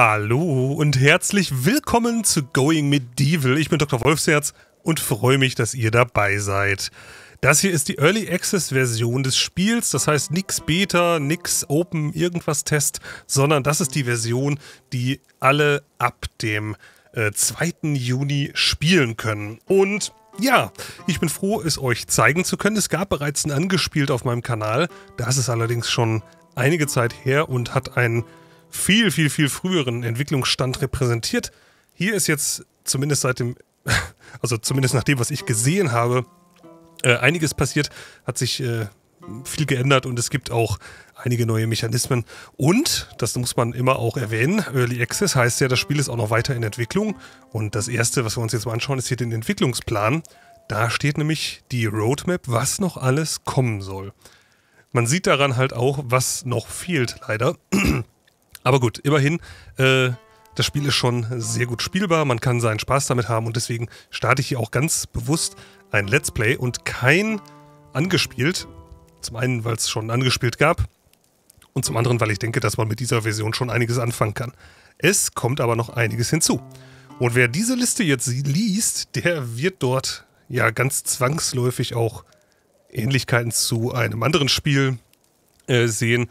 Hallo und herzlich willkommen zu Going Medieval. Ich bin Dr. Wolfsherz und freue mich, dass ihr dabei seid. Das hier ist die Early Access Version des Spiels, das heißt nix Beta, nix Open, irgendwas Test, sondern das ist die Version, die alle ab dem äh, 2. Juni spielen können. Und ja, ich bin froh, es euch zeigen zu können. Es gab bereits ein Angespielt auf meinem Kanal, das ist allerdings schon einige Zeit her und hat einen viel, viel, viel früheren Entwicklungsstand repräsentiert. Hier ist jetzt zumindest seit dem, also zumindest nach dem, was ich gesehen habe, äh, einiges passiert, hat sich äh, viel geändert und es gibt auch einige neue Mechanismen. Und, das muss man immer auch erwähnen, Early Access heißt ja, das Spiel ist auch noch weiter in Entwicklung. Und das Erste, was wir uns jetzt mal anschauen, ist hier den Entwicklungsplan. Da steht nämlich die Roadmap, was noch alles kommen soll. Man sieht daran halt auch, was noch fehlt, leider. Aber gut, immerhin, äh, das Spiel ist schon sehr gut spielbar, man kann seinen Spaß damit haben und deswegen starte ich hier auch ganz bewusst ein Let's Play und kein angespielt. Zum einen, weil es schon angespielt gab und zum anderen, weil ich denke, dass man mit dieser Version schon einiges anfangen kann. Es kommt aber noch einiges hinzu. Und wer diese Liste jetzt liest, der wird dort ja ganz zwangsläufig auch Ähnlichkeiten zu einem anderen Spiel äh, sehen,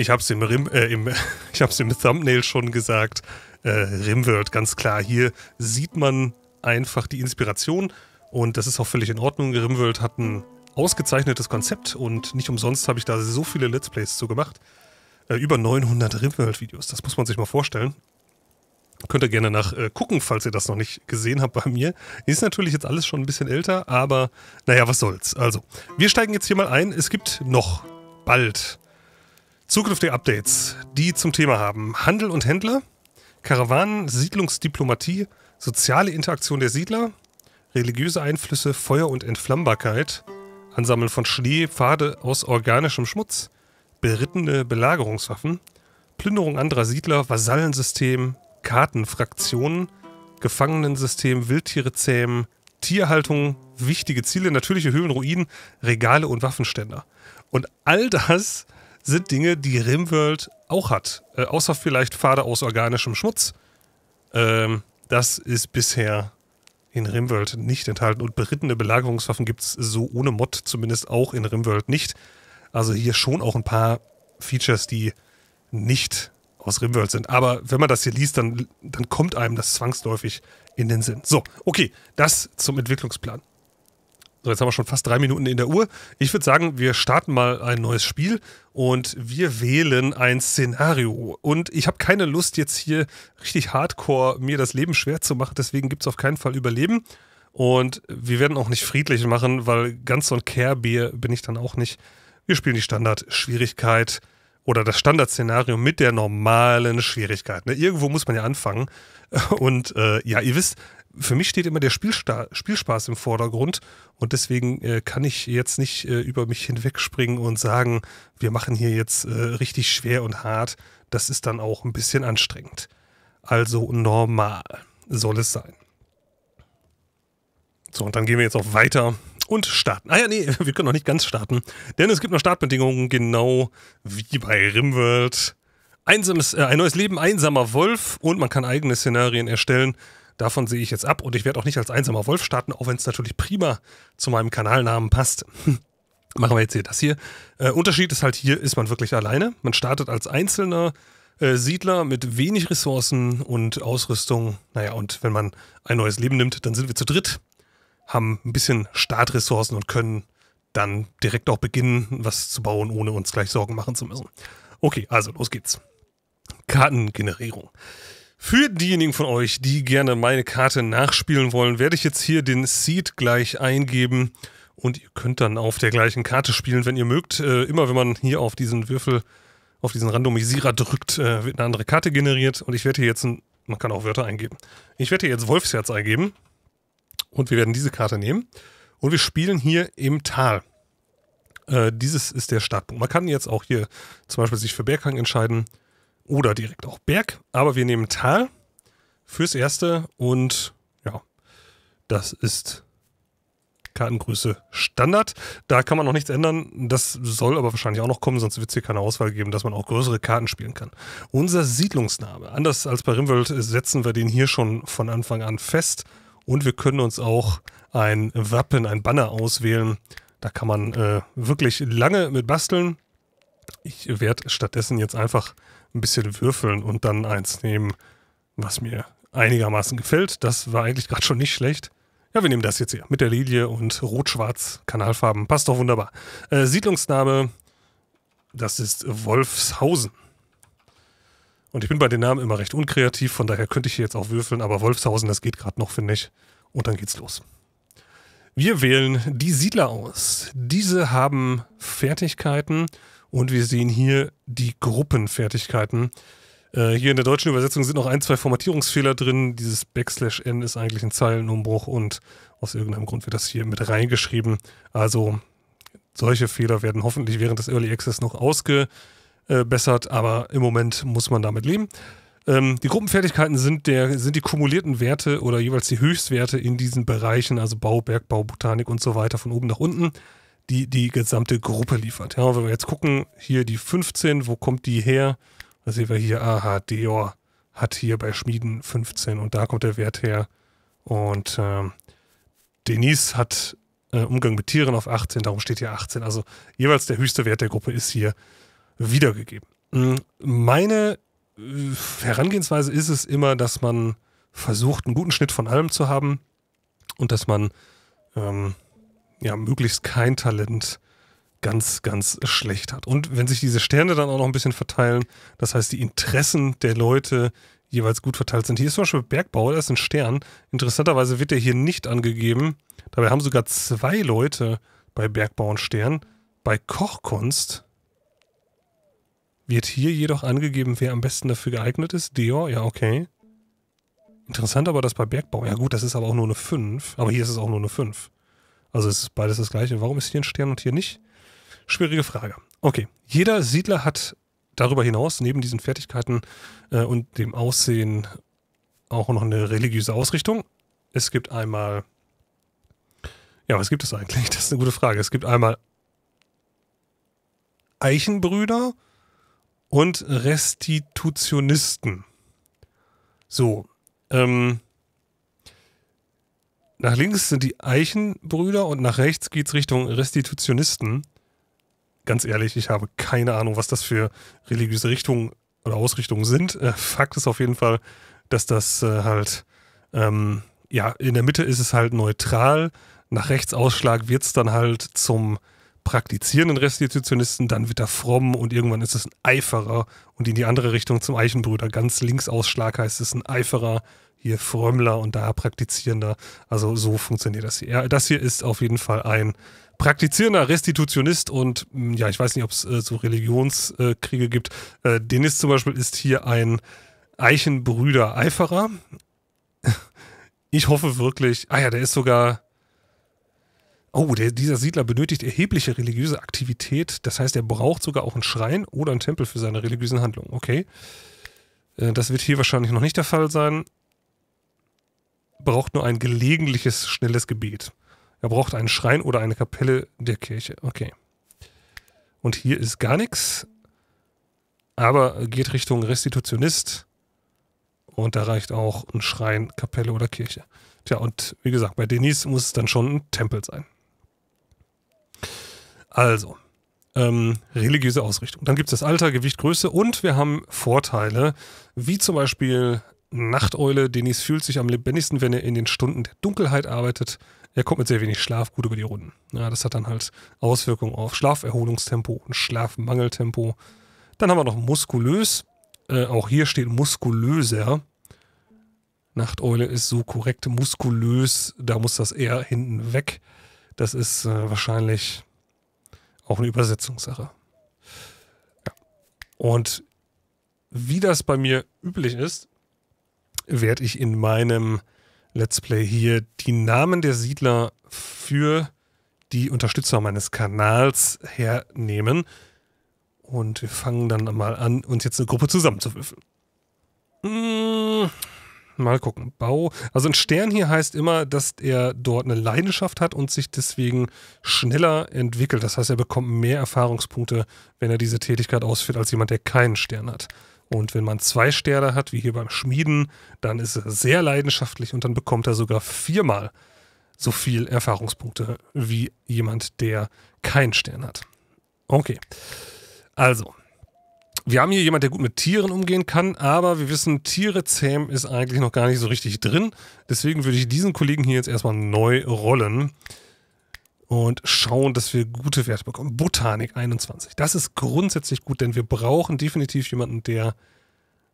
ich habe es im, Rim, äh, im, ich hab's im Thumbnail schon gesagt. Äh, Rimworld, ganz klar. Hier sieht man einfach die Inspiration und das ist auch völlig in Ordnung. Rimworld hat ein ausgezeichnetes Konzept und nicht umsonst habe ich da so viele Let's Plays zu gemacht. Äh, über 900 Rimworld-Videos, das muss man sich mal vorstellen. Könnt ihr gerne nachgucken, äh, falls ihr das noch nicht gesehen habt bei mir. Ist natürlich jetzt alles schon ein bisschen älter, aber naja, was soll's. Also, wir steigen jetzt hier mal ein. Es gibt noch bald Zukünftige Updates, die zum Thema haben Handel und Händler, Karawanen, Siedlungsdiplomatie, soziale Interaktion der Siedler, religiöse Einflüsse, Feuer und Entflammbarkeit, Ansammeln von Schnee, Pfade aus organischem Schmutz, berittene Belagerungswaffen, Plünderung anderer Siedler, Vasallensystem, Kartenfraktionen, Gefangenensystem, Wildtiere zähmen, Tierhaltung, wichtige Ziele, natürliche Höhlen, Ruinen, Regale und Waffenständer. Und all das sind Dinge, die Rimworld auch hat. Äh, außer vielleicht Pfade aus organischem Schmutz. Ähm, das ist bisher in Rimworld nicht enthalten. Und berittene Belagerungswaffen gibt es so ohne Mod zumindest auch in Rimworld nicht. Also hier schon auch ein paar Features, die nicht aus Rimworld sind. Aber wenn man das hier liest, dann, dann kommt einem das zwangsläufig in den Sinn. So, okay, das zum Entwicklungsplan. So, jetzt haben wir schon fast drei Minuten in der Uhr. Ich würde sagen, wir starten mal ein neues Spiel und wir wählen ein Szenario. Und ich habe keine Lust, jetzt hier richtig hardcore mir das Leben schwer zu machen. Deswegen gibt es auf keinen Fall Überleben. Und wir werden auch nicht friedlich machen, weil ganz so ein Care-Bier bin ich dann auch nicht. Wir spielen die Standard-Schwierigkeit oder das Standardszenario mit der normalen Schwierigkeit. Ne? Irgendwo muss man ja anfangen. Und äh, ja, ihr wisst, für mich steht immer der Spielsta Spielspaß im Vordergrund und deswegen äh, kann ich jetzt nicht äh, über mich hinwegspringen und sagen, wir machen hier jetzt äh, richtig schwer und hart. Das ist dann auch ein bisschen anstrengend. Also normal soll es sein. So, und dann gehen wir jetzt auch weiter und starten. Ah ja, nee, wir können noch nicht ganz starten, denn es gibt noch Startbedingungen, genau wie bei Rimworld. Einsames, äh, ein neues Leben, einsamer Wolf und man kann eigene Szenarien erstellen. Davon sehe ich jetzt ab und ich werde auch nicht als einsamer Wolf starten, auch wenn es natürlich prima zu meinem Kanalnamen passt. Machen wir jetzt hier das hier. Äh, Unterschied ist halt, hier ist man wirklich alleine. Man startet als einzelner äh, Siedler mit wenig Ressourcen und Ausrüstung. Naja, und wenn man ein neues Leben nimmt, dann sind wir zu dritt, haben ein bisschen Startressourcen und können dann direkt auch beginnen, was zu bauen, ohne uns gleich Sorgen machen zu müssen. Okay, also los geht's. Kartengenerierung. Für diejenigen von euch, die gerne meine Karte nachspielen wollen, werde ich jetzt hier den Seed gleich eingeben und ihr könnt dann auf der gleichen Karte spielen, wenn ihr mögt. Äh, immer wenn man hier auf diesen Würfel, auf diesen Randomisierer drückt, äh, wird eine andere Karte generiert und ich werde hier jetzt, ein, man kann auch Wörter eingeben. Ich werde hier jetzt Wolfsherz eingeben und wir werden diese Karte nehmen und wir spielen hier im Tal. Äh, dieses ist der Startpunkt. Man kann jetzt auch hier zum Beispiel sich für Berghang entscheiden oder direkt auch Berg. Aber wir nehmen Tal fürs Erste und ja, das ist Kartengröße Standard. Da kann man noch nichts ändern. Das soll aber wahrscheinlich auch noch kommen, sonst wird es hier keine Auswahl geben, dass man auch größere Karten spielen kann. Unser Siedlungsname. Anders als bei Rimworld setzen wir den hier schon von Anfang an fest. Und wir können uns auch ein Wappen, ein Banner auswählen. Da kann man äh, wirklich lange mit basteln. Ich werde stattdessen jetzt einfach ein bisschen würfeln und dann eins nehmen, was mir einigermaßen gefällt. Das war eigentlich gerade schon nicht schlecht. Ja, wir nehmen das jetzt hier mit der Lilie und rot-schwarz Kanalfarben. Passt doch wunderbar. Äh, Siedlungsname, das ist Wolfshausen. Und ich bin bei den Namen immer recht unkreativ, von daher könnte ich hier jetzt auch würfeln, aber Wolfshausen, das geht gerade noch, finde ich. Und dann geht's los. Wir wählen die Siedler aus. Diese haben Fertigkeiten und wir sehen hier die Gruppenfertigkeiten. Äh, hier in der deutschen Übersetzung sind noch ein, zwei Formatierungsfehler drin. Dieses Backslash N ist eigentlich ein Zeilenumbruch und aus irgendeinem Grund wird das hier mit reingeschrieben. Also solche Fehler werden hoffentlich während des Early Access noch ausgebessert, aber im Moment muss man damit leben. Ähm, die Gruppenfertigkeiten sind, der, sind die kumulierten Werte oder jeweils die Höchstwerte in diesen Bereichen, also Bau, Bergbau, Botanik und so weiter von oben nach unten die, die gesamte Gruppe liefert. Ja, wenn wir jetzt gucken, hier die 15, wo kommt die her? Da sehen wir hier, aha, Dior hat hier bei Schmieden 15 und da kommt der Wert her. Und ähm, Denise hat äh, Umgang mit Tieren auf 18, darum steht hier 18. Also jeweils der höchste Wert der Gruppe ist hier wiedergegeben. Hm, meine äh, Herangehensweise ist es immer, dass man versucht, einen guten Schnitt von allem zu haben und dass man ähm, ja, möglichst kein Talent ganz, ganz schlecht hat. Und wenn sich diese Sterne dann auch noch ein bisschen verteilen, das heißt, die Interessen der Leute jeweils gut verteilt sind. Hier ist zum Beispiel Bergbau, da ist ein Stern. Interessanterweise wird der hier nicht angegeben. Dabei haben sogar zwei Leute bei Bergbau einen Stern. Bei Kochkunst wird hier jedoch angegeben, wer am besten dafür geeignet ist. Dior, ja, okay. Interessant aber, dass bei Bergbau, ja gut, das ist aber auch nur eine 5, aber hier ist es auch nur eine 5. Also es ist beides das gleiche. Warum ist hier ein Stern und hier nicht? Schwierige Frage. Okay, jeder Siedler hat darüber hinaus, neben diesen Fertigkeiten äh, und dem Aussehen, auch noch eine religiöse Ausrichtung. Es gibt einmal. Ja, was gibt es eigentlich? Das ist eine gute Frage. Es gibt einmal Eichenbrüder und Restitutionisten. So. Ähm, nach links sind die Eichenbrüder und nach rechts geht es Richtung Restitutionisten. Ganz ehrlich, ich habe keine Ahnung, was das für religiöse Richtungen oder Ausrichtungen sind. Äh, Fakt ist auf jeden Fall, dass das äh, halt, ähm, ja, in der Mitte ist es halt neutral. Nach rechts Ausschlag es dann halt zum praktizierenden Restitutionisten, dann wird er fromm und irgendwann ist es ein Eiferer und in die andere Richtung zum Eichenbrüder. Ganz links Ausschlag heißt es ein Eiferer, hier Frömmler und da praktizierender. Also so funktioniert das hier. Das hier ist auf jeden Fall ein praktizierender Restitutionist und hm, ja, ich weiß nicht, ob es äh, so Religionskriege gibt. Äh, Denis zum Beispiel ist hier ein Eichenbrüder Eiferer. Ich hoffe wirklich, ah ja, der ist sogar Oh, der, dieser Siedler benötigt erhebliche religiöse Aktivität. Das heißt, er braucht sogar auch einen Schrein oder einen Tempel für seine religiösen Handlungen. Okay. Äh, das wird hier wahrscheinlich noch nicht der Fall sein. Braucht nur ein gelegentliches, schnelles Gebet. Er braucht einen Schrein oder eine Kapelle der Kirche. Okay. Und hier ist gar nichts. Aber geht Richtung Restitutionist. Und da reicht auch ein Schrein, Kapelle oder Kirche. Tja, und wie gesagt, bei Denise muss es dann schon ein Tempel sein. Also, ähm, religiöse Ausrichtung. Dann gibt es das Alter, Gewicht, Größe und wir haben Vorteile, wie zum Beispiel Nachteule. Denis fühlt sich am lebendigsten, wenn er in den Stunden der Dunkelheit arbeitet. Er kommt mit sehr wenig Schlaf gut über die Runden. Ja, das hat dann halt Auswirkungen auf Schlaferholungstempo und Schlafmangeltempo. Dann haben wir noch muskulös. Äh, auch hier steht muskulöser. Nachteule ist so korrekt muskulös. Da muss das eher hinten weg. Das ist äh, wahrscheinlich auch eine Übersetzungssache. Ja. Und wie das bei mir üblich ist, werde ich in meinem Let's Play hier die Namen der Siedler für die Unterstützer meines Kanals hernehmen. Und wir fangen dann mal an, uns jetzt eine Gruppe zusammenzuwürfeln. Mmh. Mal gucken. Bau. Also ein Stern hier heißt immer, dass er dort eine Leidenschaft hat und sich deswegen schneller entwickelt. Das heißt, er bekommt mehr Erfahrungspunkte, wenn er diese Tätigkeit ausführt, als jemand, der keinen Stern hat. Und wenn man zwei Sterne hat, wie hier beim Schmieden, dann ist er sehr leidenschaftlich und dann bekommt er sogar viermal so viel Erfahrungspunkte wie jemand, der keinen Stern hat. Okay. Also, wir haben hier jemand, der gut mit Tieren umgehen kann, aber wir wissen, Tiere zähmen ist eigentlich noch gar nicht so richtig drin. Deswegen würde ich diesen Kollegen hier jetzt erstmal neu rollen und schauen, dass wir gute Werte bekommen. Botanik 21. Das ist grundsätzlich gut, denn wir brauchen definitiv jemanden, der.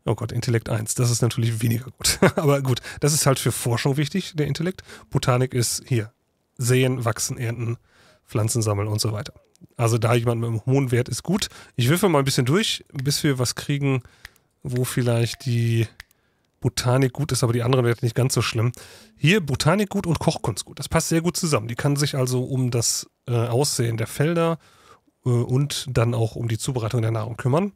Oh Gott, Intellekt 1. Das ist natürlich weniger gut. aber gut, das ist halt für Forschung wichtig, der Intellekt. Botanik ist hier. Sehen, wachsen, ernten, Pflanzen sammeln und so weiter. Also da jemand mit einem hohen Wert ist gut. Ich würfel mal ein bisschen durch, bis wir was kriegen, wo vielleicht die Botanik gut ist, aber die anderen Werte nicht ganz so schlimm. Hier Botanik gut und Kochkunst gut. Das passt sehr gut zusammen. Die kann sich also um das äh, Aussehen der Felder äh, und dann auch um die Zubereitung der Nahrung kümmern.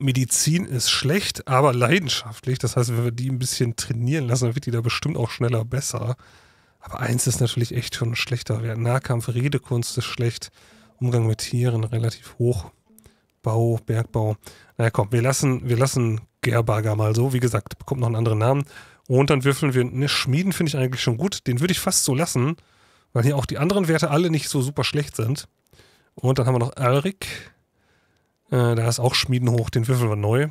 Medizin ist schlecht, aber leidenschaftlich. Das heißt, wenn wir die ein bisschen trainieren lassen, dann wird die da bestimmt auch schneller besser. Aber eins ist natürlich echt schon ein schlechter Wert. Nahkampf, Redekunst ist schlecht. Umgang mit Tieren relativ hoch. Bau, Bergbau. Naja, komm, wir lassen, wir lassen Gerberger mal so. Wie gesagt, bekommt noch einen anderen Namen. Und dann würfeln wir. Ne, Schmieden finde ich eigentlich schon gut. Den würde ich fast so lassen, weil hier auch die anderen Werte alle nicht so super schlecht sind. Und dann haben wir noch Alrik. Äh, da ist auch Schmieden hoch. Den würfeln wir neu.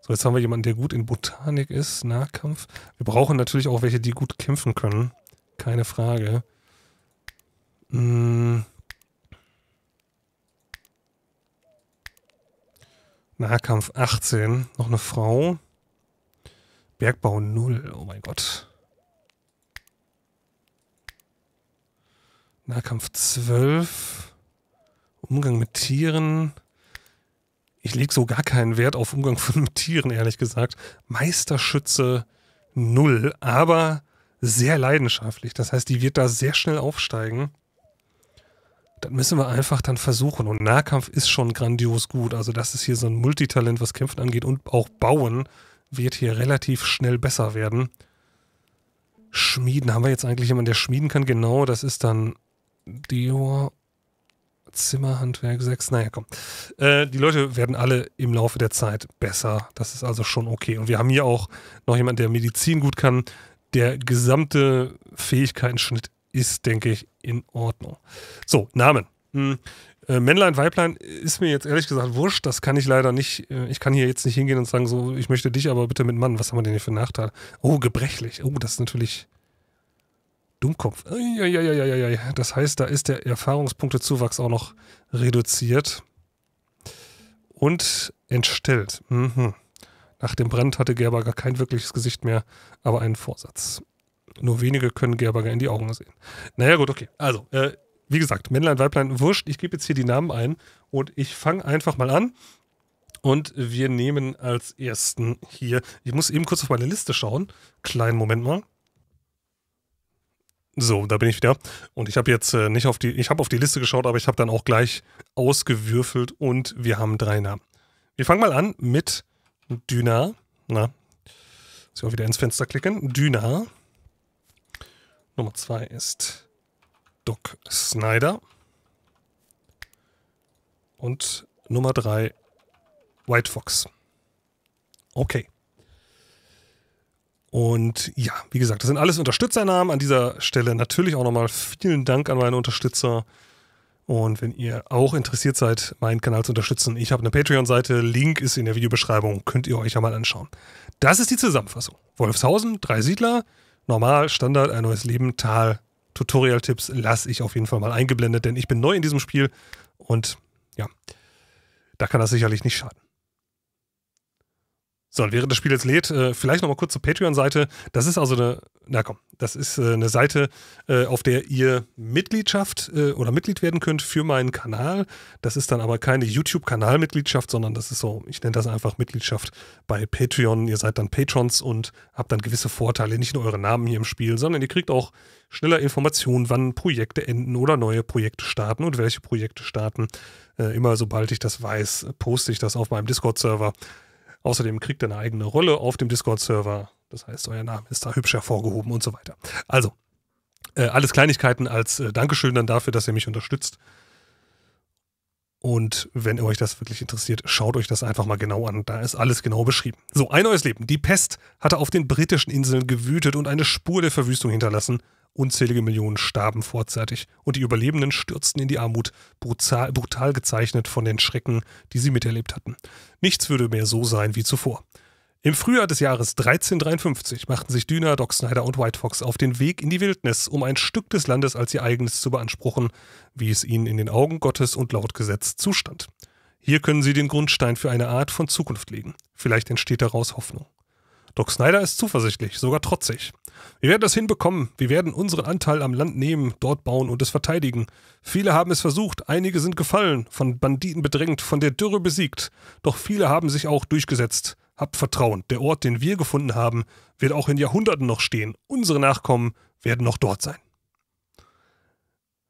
So, jetzt haben wir jemanden, der gut in Botanik ist. Nahkampf. Wir brauchen natürlich auch welche, die gut kämpfen können. Keine Frage. Hm. Nahkampf 18. Noch eine Frau. Bergbau 0. Oh mein Gott. Nahkampf 12. Umgang mit Tieren. Ich lege so gar keinen Wert auf Umgang von mit Tieren, ehrlich gesagt. Meisterschütze 0. Aber sehr leidenschaftlich. Das heißt, die wird da sehr schnell aufsteigen. Das müssen wir einfach dann versuchen. Und Nahkampf ist schon grandios gut. Also, das ist hier so ein Multitalent, was Kämpfen angeht und auch Bauen wird hier relativ schnell besser werden. Schmieden. Haben wir jetzt eigentlich jemanden, der schmieden kann? Genau, das ist dann Dior Zimmerhandwerk 6. Naja, komm. Äh, die Leute werden alle im Laufe der Zeit besser. Das ist also schon okay. Und wir haben hier auch noch jemanden, der Medizin gut kann der gesamte Fähigkeitenschnitt ist, denke ich, in Ordnung. So, Namen. Hm. Äh, Männlein, Weiblein ist mir jetzt ehrlich gesagt wurscht. Das kann ich leider nicht. Äh, ich kann hier jetzt nicht hingehen und sagen, so, ich möchte dich aber bitte mit Mann. Was haben wir denn hier für einen Nachteil? Oh, gebrechlich. Oh, das ist natürlich Dummkopf. Ja, ja, ja, ja, ja. Das heißt, da ist der Erfahrungspunktezuwachs auch noch reduziert und entstellt. Mhm. Nach dem Brand hatte Gerberger kein wirkliches Gesicht mehr, aber einen Vorsatz. Nur wenige können Gerberger in die Augen sehen. Naja, gut, okay. Also, äh, wie gesagt, Männlein, Weiblein, wurscht. Ich gebe jetzt hier die Namen ein und ich fange einfach mal an. Und wir nehmen als ersten hier, ich muss eben kurz auf meine Liste schauen. Kleinen Moment mal. So, da bin ich wieder. Und ich habe jetzt äh, nicht auf die, ich habe auf die Liste geschaut, aber ich habe dann auch gleich ausgewürfelt und wir haben drei Namen. Wir fangen mal an mit Düna. Na, muss ich auch wieder ins Fenster klicken. Düna. Nummer zwei ist Doc Snyder. Und Nummer drei White Fox. Okay. Und ja, wie gesagt, das sind alles Unterstützernamen. An dieser Stelle natürlich auch nochmal vielen Dank an meine Unterstützer. Und wenn ihr auch interessiert seid, meinen Kanal zu unterstützen, ich habe eine Patreon-Seite, Link ist in der Videobeschreibung, könnt ihr euch ja mal anschauen. Das ist die Zusammenfassung. Wolfshausen, drei Siedler, normal, Standard, ein neues Leben, Tal, Tutorial-Tipps lasse ich auf jeden Fall mal eingeblendet, denn ich bin neu in diesem Spiel und ja, da kann das sicherlich nicht schaden. So, und während das Spiel jetzt lädt, äh, vielleicht nochmal kurz zur Patreon-Seite. Das ist also eine, na komm, das ist äh, eine Seite, äh, auf der ihr Mitgliedschaft oder Mitglied werden könnt für meinen Kanal. Das ist dann aber keine YouTube-Kanalmitgliedschaft, sondern das ist so, ich nenne das einfach Mitgliedschaft bei Patreon. Ihr seid dann Patrons und habt dann gewisse Vorteile, nicht nur eure Namen hier im Spiel, sondern ihr kriegt auch schneller Informationen, wann Projekte enden oder neue Projekte starten und welche Projekte starten. immer sobald ich das weiß, poste ich das auf meinem Discord-Server. Außerdem kriegt ihr eine eigene Rolle auf dem Discord-Server. Das heißt, euer Name ist da hübsch hervorgehoben und so weiter. Also, äh, alles Kleinigkeiten als äh, Dankeschön dann dafür, dass ihr mich unterstützt. Und wenn euch das wirklich interessiert, schaut euch das einfach mal genau an. Da ist alles genau beschrieben. So, ein neues Leben. Die Pest hatte auf den britischen Inseln gewütet und eine Spur der Verwüstung hinterlassen. Unzählige Millionen starben vorzeitig und die Überlebenden stürzten in die Armut, brutal, brutal, gezeichnet von den Schrecken, die sie miterlebt hatten. Nichts würde mehr so sein wie zuvor. Im Frühjahr des Jahres 1353 machten sich Düner, Doc Snyder und White Fox auf den Weg in die Wildnis, um ein Stück des Landes als ihr eigenes zu beanspruchen, wie es ihnen in den Augen Gottes und laut Gesetz zustand. Hier können sie den Grundstein für eine Art von Zukunft legen. Vielleicht entsteht daraus Hoffnung. Doc Snyder ist zuversichtlich, sogar trotzig. Wir werden das hinbekommen. Wir werden unseren Anteil am Land nehmen, dort bauen und es verteidigen. Viele haben es versucht, einige sind gefallen, von Banditen bedrängt, von der Dürre besiegt. Doch viele haben sich auch durchgesetzt. Habt Vertrauen. Der Ort, den wir gefunden haben, wird auch in Jahrhunderten noch stehen. Unsere Nachkommen werden noch dort sein.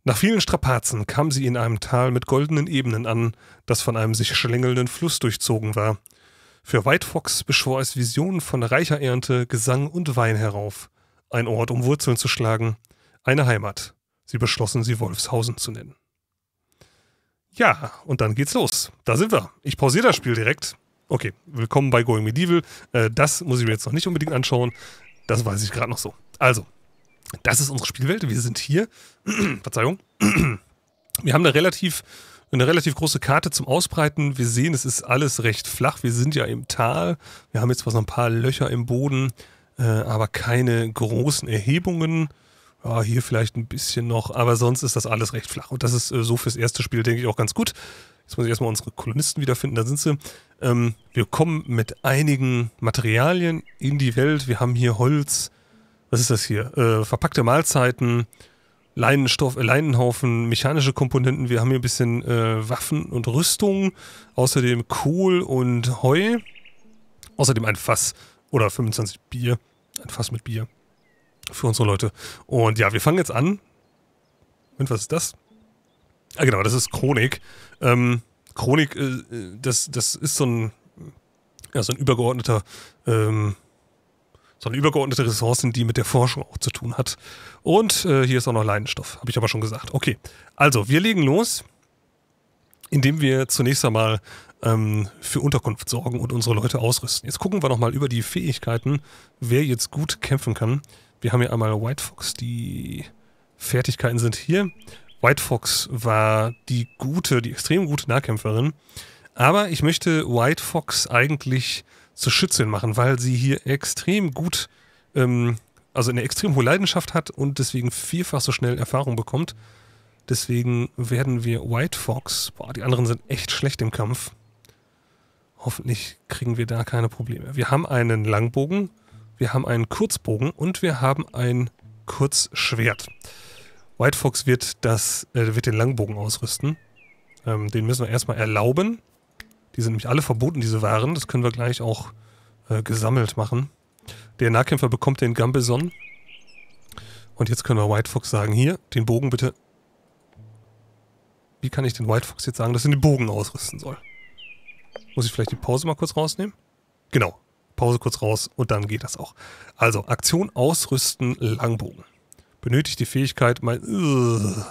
Nach vielen Strapazen kam sie in einem Tal mit goldenen Ebenen an, das von einem sich schlängelnden Fluss durchzogen war. Für White Fox beschwor es Visionen von reicher Ernte, Gesang und Wein herauf. Ein Ort, um Wurzeln zu schlagen. Eine Heimat. Sie beschlossen, sie Wolfshausen zu nennen. Ja, und dann geht's los. Da sind wir. Ich pausiere das Spiel direkt. Okay, willkommen bei Going Medieval. Äh, das muss ich mir jetzt noch nicht unbedingt anschauen. Das weiß ich gerade noch so. Also, das ist unsere Spielwelt. Wir sind hier. Verzeihung. wir haben eine relativ eine relativ große Karte zum Ausbreiten. Wir sehen, es ist alles recht flach. Wir sind ja im Tal. Wir haben jetzt zwar so ein paar Löcher im Boden, äh, aber keine großen Erhebungen. Ja, hier vielleicht ein bisschen noch, aber sonst ist das alles recht flach. Und das ist äh, so fürs erste Spiel, denke ich, auch ganz gut. Jetzt muss ich erstmal unsere Kolonisten wiederfinden, da sind sie. Ähm, wir kommen mit einigen Materialien in die Welt. Wir haben hier Holz. Was ist das hier? Äh, verpackte Mahlzeiten, Leinenstoff, äh, Leinenhaufen, mechanische Komponenten. Wir haben hier ein bisschen äh, Waffen und Rüstung. Außerdem Kohl und Heu. Außerdem ein Fass oder 25 Bier. Ein Fass mit Bier. Für unsere Leute. Und ja, wir fangen jetzt an. Und was ist das? Ah, genau, das ist Chronik. Ähm, Chronik, äh, äh das, das ist so ein, ja, so ein übergeordneter ähm, sondern übergeordnete Ressourcen, die mit der Forschung auch zu tun hat. Und äh, hier ist auch noch Leidenstoff, habe ich aber schon gesagt. Okay, also wir legen los, indem wir zunächst einmal ähm, für Unterkunft sorgen und unsere Leute ausrüsten. Jetzt gucken wir nochmal über die Fähigkeiten, wer jetzt gut kämpfen kann. Wir haben hier einmal White Fox, die Fertigkeiten sind hier. White Fox war die gute, die extrem gute Nahkämpferin. Aber ich möchte White Fox eigentlich zu Schützin machen, weil sie hier extrem gut, ähm, also eine extrem hohe Leidenschaft hat und deswegen vielfach so schnell Erfahrung bekommt. Deswegen werden wir White Fox, boah, die anderen sind echt schlecht im Kampf. Hoffentlich kriegen wir da keine Probleme. Wir haben einen Langbogen, wir haben einen Kurzbogen und wir haben ein Kurzschwert. White Fox wird, das, äh, wird den Langbogen ausrüsten. Ähm, den müssen wir erstmal erlauben. Die sind nämlich alle verboten, diese Waren. Das können wir gleich auch äh, gesammelt machen. Der Nahkämpfer bekommt den Gambeson. Und jetzt können wir White Fox sagen, hier, den Bogen bitte. Wie kann ich den White Fox jetzt sagen, dass er den Bogen ausrüsten soll? Muss ich vielleicht die Pause mal kurz rausnehmen? Genau, Pause kurz raus und dann geht das auch. Also, Aktion ausrüsten, Langbogen. Benötigt die Fähigkeit, mein... Ugh.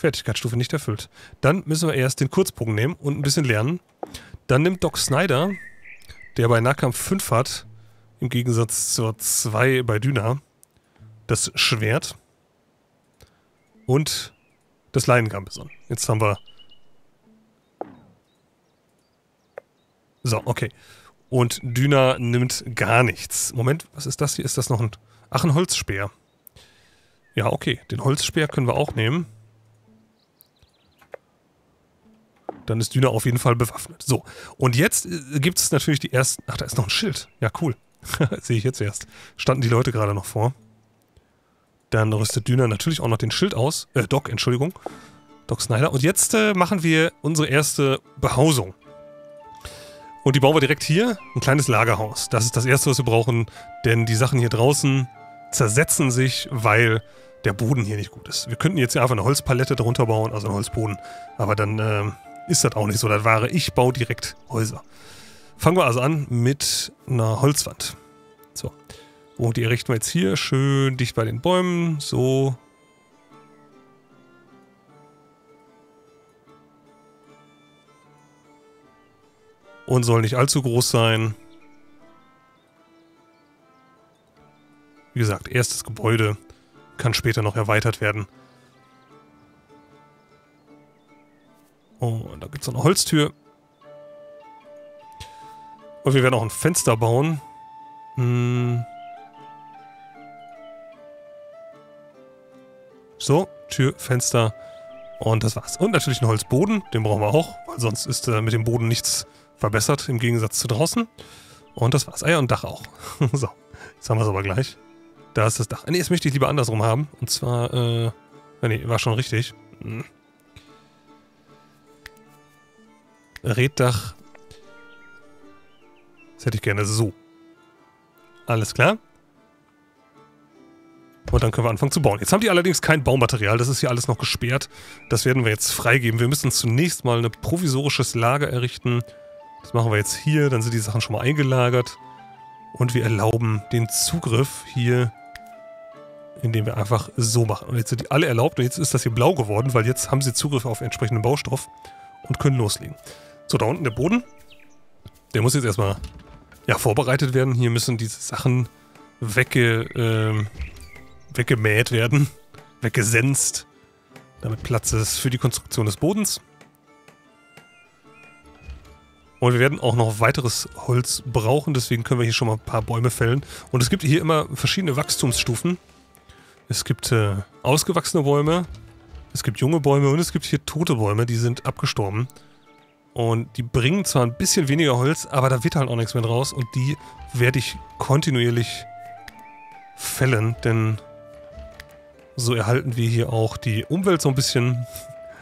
Fertigkeitsstufe nicht erfüllt. Dann müssen wir erst den Kurzbogen nehmen und ein bisschen lernen. Dann nimmt Doc Snyder, der bei Nahkampf 5 hat, im Gegensatz zur 2 bei Düna, das Schwert und das Leinengambison. Jetzt haben wir... So, okay. Und Düna nimmt gar nichts. Moment, was ist das hier? Ist das noch ein... Ach, ein Holzspeer. Ja, okay. Den Holzspeer können wir auch nehmen. Dann ist Düner auf jeden Fall bewaffnet. So. Und jetzt äh, gibt es natürlich die ersten. Ach, da ist noch ein Schild. Ja, cool. Sehe ich jetzt erst. Standen die Leute gerade noch vor. Dann rüstet Düner natürlich auch noch den Schild aus. Äh, Doc, Entschuldigung. Doc Snyder. Und jetzt äh, machen wir unsere erste Behausung. Und die bauen wir direkt hier. Ein kleines Lagerhaus. Das ist das Erste, was wir brauchen. Denn die Sachen hier draußen zersetzen sich, weil der Boden hier nicht gut ist. Wir könnten jetzt hier einfach eine Holzpalette drunter bauen, also einen Holzboden. Aber dann äh, ist das auch nicht so. Das wahre Ich baue direkt Häuser. Fangen wir also an mit einer Holzwand. So. Und die errichten wir jetzt hier schön dicht bei den Bäumen. So. Und soll nicht allzu groß sein. Wie gesagt, erstes Gebäude kann später noch erweitert werden. und da gibt es eine Holztür. Und wir werden auch ein Fenster bauen. Hm. So, Tür, Fenster und das war's. Und natürlich einen Holzboden, den brauchen wir auch, weil sonst ist äh, mit dem Boden nichts verbessert, im Gegensatz zu draußen. Und das war's. Ah ja, und Dach auch. so, jetzt haben wir es aber gleich. Da ist das Dach. Äh, nee, jetzt möchte ich lieber andersrum haben. Und zwar, äh, nee, war schon richtig. Hm. Reddach. Das hätte ich gerne so. Alles klar. Und dann können wir anfangen zu bauen. Jetzt haben die allerdings kein Baumaterial, das ist hier alles noch gesperrt. Das werden wir jetzt freigeben. Wir müssen zunächst mal ein provisorisches Lager errichten. Das machen wir jetzt hier, dann sind die Sachen schon mal eingelagert. Und wir erlauben den Zugriff hier, indem wir einfach so machen. Und jetzt sind die alle erlaubt und jetzt ist das hier blau geworden, weil jetzt haben sie Zugriff auf entsprechenden Baustoff und können loslegen. So, da unten der Boden. Der muss jetzt erstmal ja, vorbereitet werden. Hier müssen diese Sachen wegge, äh, weggemäht werden, weggesenzt, damit Platz ist für die Konstruktion des Bodens. Und wir werden auch noch weiteres Holz brauchen, deswegen können wir hier schon mal ein paar Bäume fällen. Und es gibt hier immer verschiedene Wachstumsstufen. Es gibt äh, ausgewachsene Bäume, es gibt junge Bäume und es gibt hier tote Bäume, die sind abgestorben. Und die bringen zwar ein bisschen weniger Holz, aber da wird halt auch nichts mehr draus. Und die werde ich kontinuierlich fällen, denn so erhalten wir hier auch die Umwelt so ein bisschen.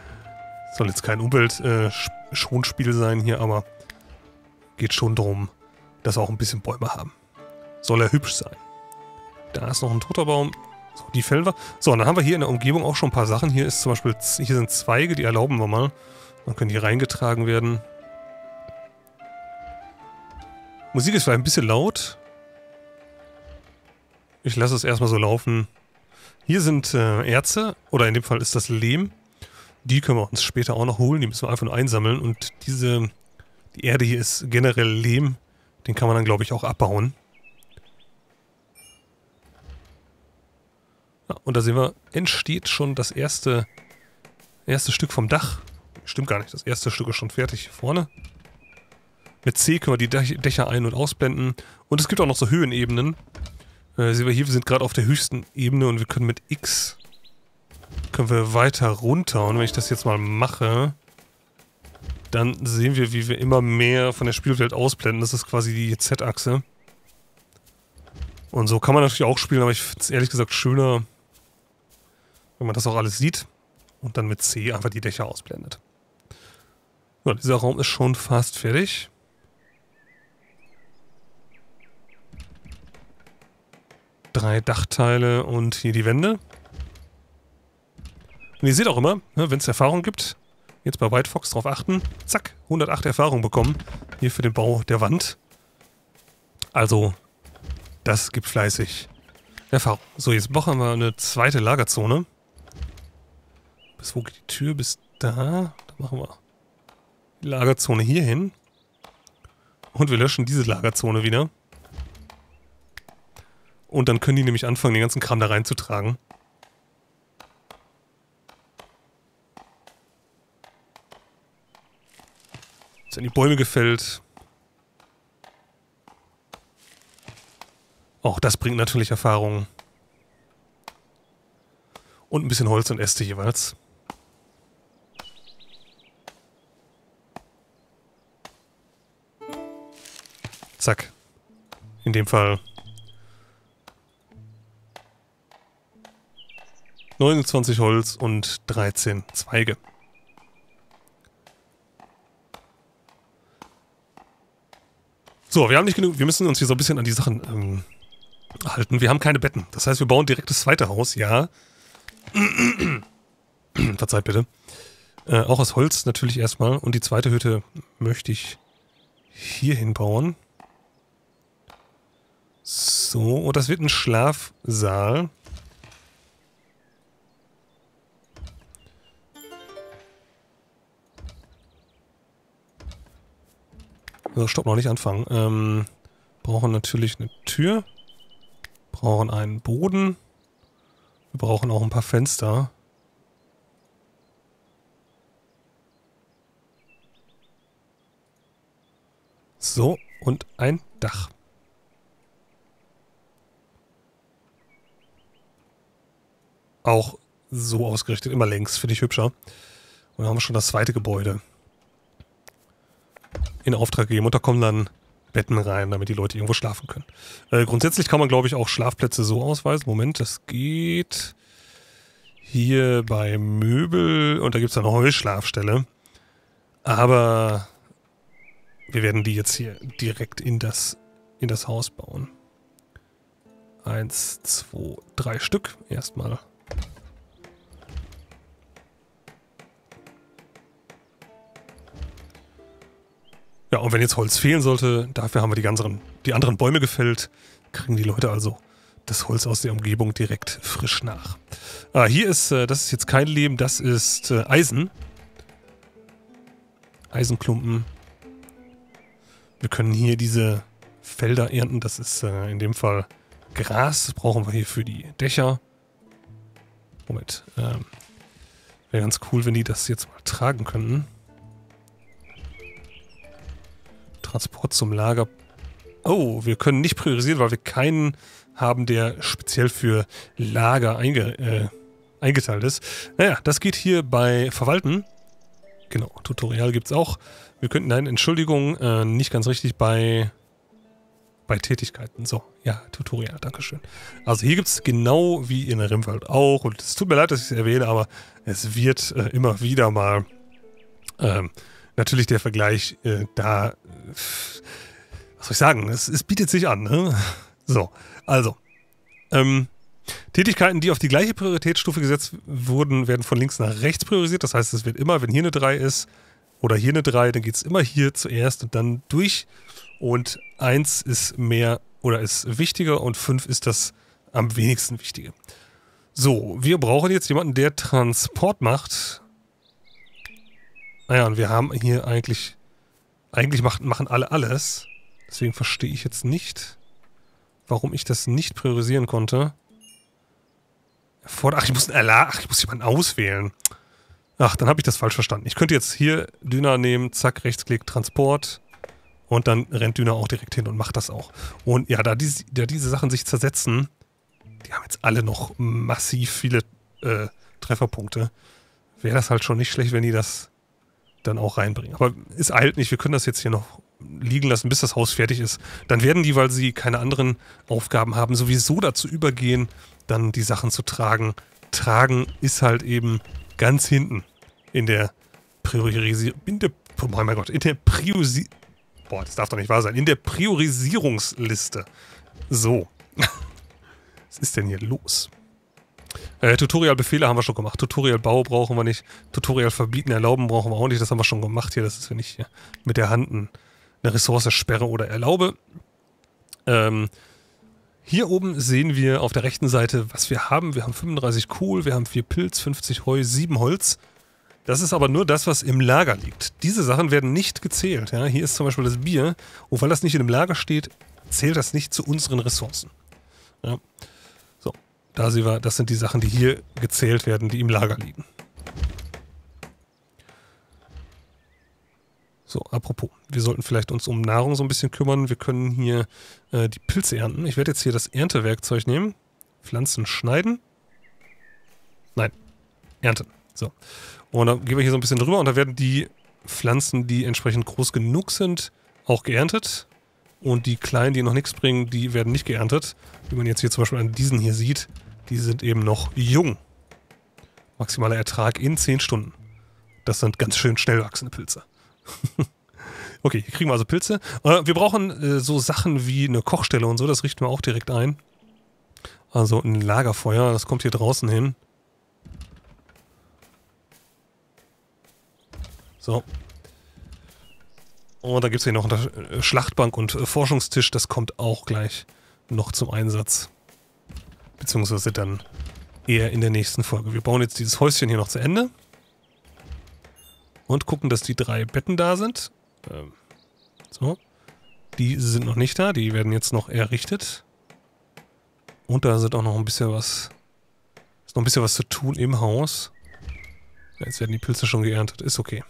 Soll jetzt kein Umweltschonspiel äh, sein hier, aber geht schon darum, dass wir auch ein bisschen Bäume haben. Soll er hübsch sein. Da ist noch ein toter Baum. So, die fällen wir. So, und dann haben wir hier in der Umgebung auch schon ein paar Sachen. Hier ist zum Beispiel, hier sind Zweige, die erlauben wir mal. Dann können die reingetragen werden. Musik ist vielleicht ein bisschen laut. Ich lasse es erstmal so laufen. Hier sind äh, Erze, oder in dem Fall ist das Lehm. Die können wir uns später auch noch holen, die müssen wir einfach nur einsammeln. Und diese, die Erde hier ist generell Lehm. Den kann man dann, glaube ich, auch abbauen. Ja, und da sehen wir, entsteht schon das erste, erste Stück vom Dach. Stimmt gar nicht, das erste Stück ist schon fertig hier vorne. Mit C können wir die Dächer ein- und ausblenden. Und es gibt auch noch so Höhenebenen. Äh, sehen wir hier, wir sind gerade auf der höchsten Ebene und wir können mit X können wir weiter runter. Und wenn ich das jetzt mal mache, dann sehen wir, wie wir immer mehr von der Spielwelt ausblenden. Das ist quasi die Z-Achse. Und so kann man natürlich auch spielen, aber ich finde es ehrlich gesagt schöner, wenn man das auch alles sieht und dann mit C einfach die Dächer ausblendet. So, dieser Raum ist schon fast fertig. Drei Dachteile und hier die Wände. Und ihr seht auch immer, ne, wenn es Erfahrung gibt, jetzt bei White Fox drauf achten. Zack, 108 Erfahrung bekommen. Hier für den Bau der Wand. Also, das gibt fleißig Erfahrung. So, jetzt brauchen wir eine zweite Lagerzone. Bis wo geht die Tür? Bis da? Da machen wir Lagerzone hier hin. Und wir löschen diese Lagerzone wieder. Und dann können die nämlich anfangen, den ganzen Kram da reinzutragen. Jetzt sind die Bäume gefällt. Auch das bringt natürlich Erfahrung. Und ein bisschen Holz und Äste jeweils. Zack. In dem Fall 29 Holz und 13 Zweige. So, wir haben nicht genug, wir müssen uns hier so ein bisschen an die Sachen ähm, halten. Wir haben keine Betten. Das heißt, wir bauen direkt das zweite Haus, ja. Verzeiht bitte. Äh, auch aus Holz natürlich erstmal. Und die zweite Hütte möchte ich hier hinbauen. bauen. So, und das wird ein Schlafsaal. So, stopp, noch nicht anfangen. Ähm, brauchen natürlich eine Tür. Brauchen einen Boden. Wir brauchen auch ein paar Fenster. So, und ein Dach. Auch so ausgerichtet, immer längs, finde ich hübscher. Und dann haben wir schon das zweite Gebäude in Auftrag gegeben. Und da kommen dann Betten rein, damit die Leute irgendwo schlafen können. Äh, grundsätzlich kann man, glaube ich, auch Schlafplätze so ausweisen. Moment, das geht hier bei Möbel und da gibt es dann Heuschlafstelle. Aber wir werden die jetzt hier direkt in das, in das Haus bauen. Eins, zwei, drei Stück erstmal. Ja, und wenn jetzt Holz fehlen sollte, dafür haben wir die, ganzen, die anderen Bäume gefällt, kriegen die Leute also das Holz aus der Umgebung direkt frisch nach. Ah, hier ist, äh, das ist jetzt kein Lehm, das ist äh, Eisen. Eisenklumpen. Wir können hier diese Felder ernten, das ist äh, in dem Fall Gras, das brauchen wir hier für die Dächer. Moment, ähm, wäre ganz cool, wenn die das jetzt mal tragen könnten. Transport zum Lager. Oh, wir können nicht priorisieren, weil wir keinen haben, der speziell für Lager einge äh, eingeteilt ist. Naja, das geht hier bei Verwalten. Genau, Tutorial gibt es auch. Wir könnten, nein, Entschuldigung, äh, nicht ganz richtig bei, bei Tätigkeiten. So, ja, Tutorial, Dankeschön. Also hier gibt es genau wie in Rimwald auch, und es tut mir leid, dass ich es erwähne, aber es wird äh, immer wieder mal ähm, natürlich der Vergleich äh, da, was soll ich sagen, es, es bietet sich an. Ne? So, also, ähm, Tätigkeiten, die auf die gleiche Prioritätsstufe gesetzt wurden, werden von links nach rechts priorisiert. Das heißt, es wird immer, wenn hier eine 3 ist oder hier eine 3, dann geht es immer hier zuerst und dann durch. Und 1 ist mehr oder ist wichtiger und 5 ist das am wenigsten wichtige. So, wir brauchen jetzt jemanden, der Transport macht. Naja, und wir haben hier eigentlich, eigentlich macht, machen alle alles. Deswegen verstehe ich jetzt nicht, warum ich das nicht priorisieren konnte. Ach, ich muss einen äh, ach, ich muss jemanden auswählen. Ach, dann habe ich das falsch verstanden. Ich könnte jetzt hier Düner nehmen, zack, Rechtsklick, Transport. Und dann rennt Düner auch direkt hin und macht das auch. Und ja, da, diese, da diese Sachen sich zersetzen, die haben jetzt alle noch massiv viele äh, Trefferpunkte. Wäre das halt schon nicht schlecht, wenn die das dann auch reinbringen. Aber es eilt nicht, wir können das jetzt hier noch liegen lassen, bis das Haus fertig ist. Dann werden die, weil sie keine anderen Aufgaben haben, sowieso dazu übergehen, dann die Sachen zu tragen. Tragen ist halt eben ganz hinten in der Priorisierung. oh mein Gott, in der Priorisierung. Boah, das darf doch nicht wahr sein. In der Priorisierungsliste. So. Was ist denn hier los? Äh, Tutorial-Befehle haben wir schon gemacht. Tutorial-Bau brauchen wir nicht. Tutorial-Verbieten, erlauben brauchen wir auch nicht. Das haben wir schon gemacht hier. Das ist, wenn ich hier mit der Hand eine Ressource sperre oder erlaube. Ähm, hier oben sehen wir auf der rechten Seite, was wir haben. Wir haben 35 Kohl, wir haben 4 Pilz, 50 Heu, 7 Holz. Das ist aber nur das, was im Lager liegt. Diese Sachen werden nicht gezählt. Ja? Hier ist zum Beispiel das Bier. Und weil das nicht in dem Lager steht, zählt das nicht zu unseren Ressourcen. Ja. Da sie war, das sind die Sachen, die hier gezählt werden, die im Lager liegen. So, apropos, wir sollten vielleicht uns um Nahrung so ein bisschen kümmern. Wir können hier äh, die Pilze ernten. Ich werde jetzt hier das Erntewerkzeug nehmen. Pflanzen schneiden. Nein, ernten. So. Und dann gehen wir hier so ein bisschen drüber und da werden die Pflanzen, die entsprechend groß genug sind, auch geerntet. Und die kleinen, die noch nichts bringen, die werden nicht geerntet. Wie man jetzt hier zum Beispiel an diesen hier sieht, die sind eben noch jung. Maximaler Ertrag in 10 Stunden. Das sind ganz schön schnell wachsende Pilze. okay, hier kriegen wir also Pilze. Äh, wir brauchen äh, so Sachen wie eine Kochstelle und so, das richten wir auch direkt ein. Also ein Lagerfeuer, das kommt hier draußen hin. So, und oh, da gibt es hier noch eine Schlachtbank und äh, Forschungstisch, das kommt auch gleich noch zum Einsatz. Beziehungsweise dann eher in der nächsten Folge. Wir bauen jetzt dieses Häuschen hier noch zu Ende. Und gucken, dass die drei Betten da sind. Ähm, so. Die sind noch nicht da, die werden jetzt noch errichtet. Und da sind auch noch ein bisschen was. Ist noch ein bisschen was zu tun im Haus. Jetzt werden die Pilze schon geerntet, ist okay.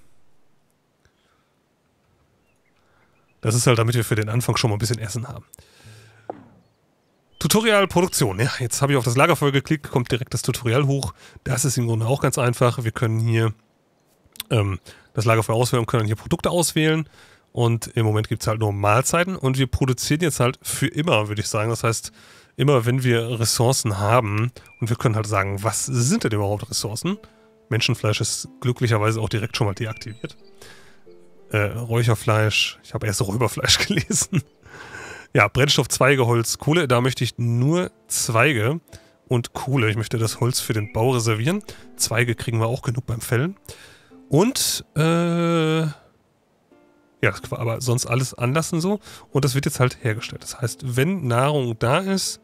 Das ist halt, damit wir für den Anfang schon mal ein bisschen Essen haben. Tutorial Produktion. Ja, jetzt habe ich auf das Lagerfeuer geklickt, kommt direkt das Tutorial hoch. Das ist im Grunde auch ganz einfach. Wir können hier ähm, das Lagerfeuer auswählen und können hier Produkte auswählen. Und im Moment gibt es halt nur Mahlzeiten und wir produzieren jetzt halt für immer, würde ich sagen. Das heißt, immer wenn wir Ressourcen haben und wir können halt sagen, was sind denn überhaupt Ressourcen? Menschenfleisch ist glücklicherweise auch direkt schon mal deaktiviert äh, Räucherfleisch. Ich habe erst Räuberfleisch gelesen. ja, Brennstoff, Zweige, Holz, Kohle. Da möchte ich nur Zweige und Kohle. Ich möchte das Holz für den Bau reservieren. Zweige kriegen wir auch genug beim Fällen. Und, äh, ja, aber sonst alles anlassen so. Und das wird jetzt halt hergestellt. Das heißt, wenn Nahrung da ist,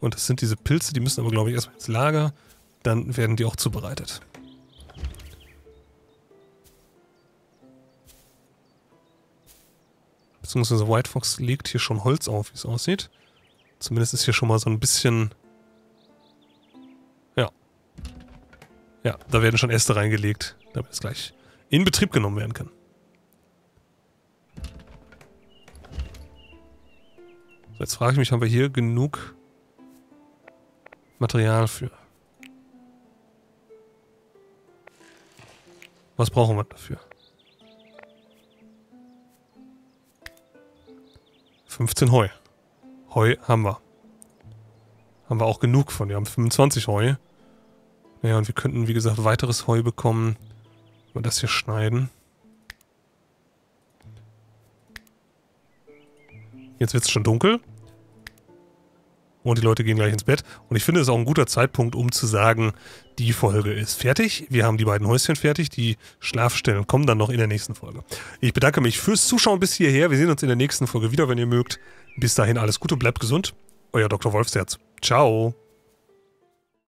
und das sind diese Pilze, die müssen aber, glaube ich, erstmal ins Lager, dann werden die auch zubereitet. Beziehungsweise White Fox legt hier schon Holz auf, wie es aussieht. Zumindest ist hier schon mal so ein bisschen... Ja. Ja, da werden schon Äste reingelegt, damit es gleich in Betrieb genommen werden kann. So, jetzt frage ich mich, haben wir hier genug Material für? Was brauchen wir dafür? 15 Heu. Heu haben wir. Haben wir auch genug von. Wir haben 25 Heu. Naja, und wir könnten, wie gesagt, weiteres Heu bekommen. Wenn wir das hier schneiden. Jetzt wird es schon dunkel und die Leute gehen gleich ins Bett. Und ich finde, es ist auch ein guter Zeitpunkt, um zu sagen, die Folge ist fertig. Wir haben die beiden Häuschen fertig. Die Schlafstellen kommen dann noch in der nächsten Folge. Ich bedanke mich fürs Zuschauen bis hierher. Wir sehen uns in der nächsten Folge wieder, wenn ihr mögt. Bis dahin alles Gute, bleibt gesund. Euer Dr. Wolfsherz. Ciao.